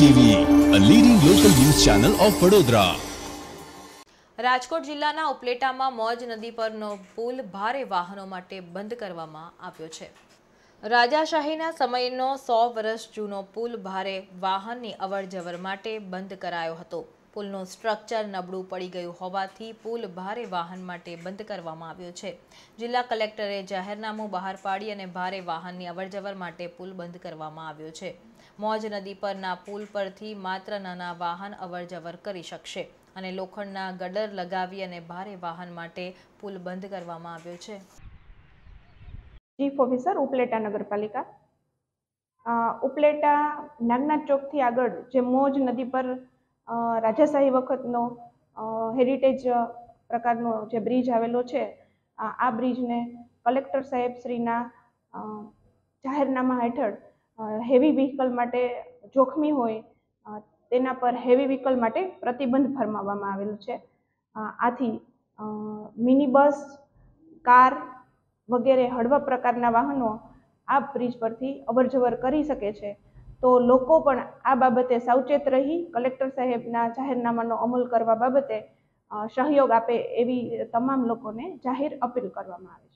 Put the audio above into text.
TV a leading local news channel of Vadodara Rajkot જિલ્લાના ઉપલેટામાં મોજ નદી પરનો પુલ ભારે વાહનો માટે બંધ કરવામાં આવ્યો છે રાજાશાહીના સમયનો સો વર્ષ જૂનો પુલ ભારે વાહનની અવરજવર માટે બંધ કરાયો હતો પુલનું સ્ટ્રક્ચર નબળું પડી ગયું હોવાથી પુલ ભારે વાહન માટે બંધ કરવામાં આવ્યો છે જિલ્લા કલેક્ટરે જાહેરનામું બહાર પાડી અને ભારે વાહનની અવરજવર માટે પુલ બંધ કરવામાં આવ્યો છે મોજ નદી પરના પુલ પરથી માત્ર નાના વાહન અવરજવર કરી શકશે અને લોખંડના ગડર લગાવી અને ભારે વાહન માટે પુલ બંધ કરવામાં આવ્યો છે ચીફ ઓફિસર ઉપલેટા નગરપાલિકા ઉપલેટા નાગનાથ ચોકથી આગળ જે મોજ નદી પર રાજાશાહી વખતનો હેરિટેજ પ્રકારનો જે બ્રિજ આવેલો છે આ બ્રિજને કલેક્ટર સાહેબ શ્રીના જાહેરનામા હેઠળ હેવી વ્હીકલ માટે જોખમી હોય તેના પર હેવી વ્હીકલ માટે પ્રતિબંધ ફરમાવવામાં આવેલો છે આથી મિની બસ કાર વગેરે હળવા પ્રકારના વાહનો આ બ્રિજ પરથી અવરજવર કરી શકે છે તો લોકો પણ આ બાબતે સાવચેત રહી કલેક્ટર સાહેબના જાહેરનામાનો અમલ કરવા બાબતે સહયોગ આપે એવી તમામ લોકોને જાહેર અપીલ કરવામાં આવે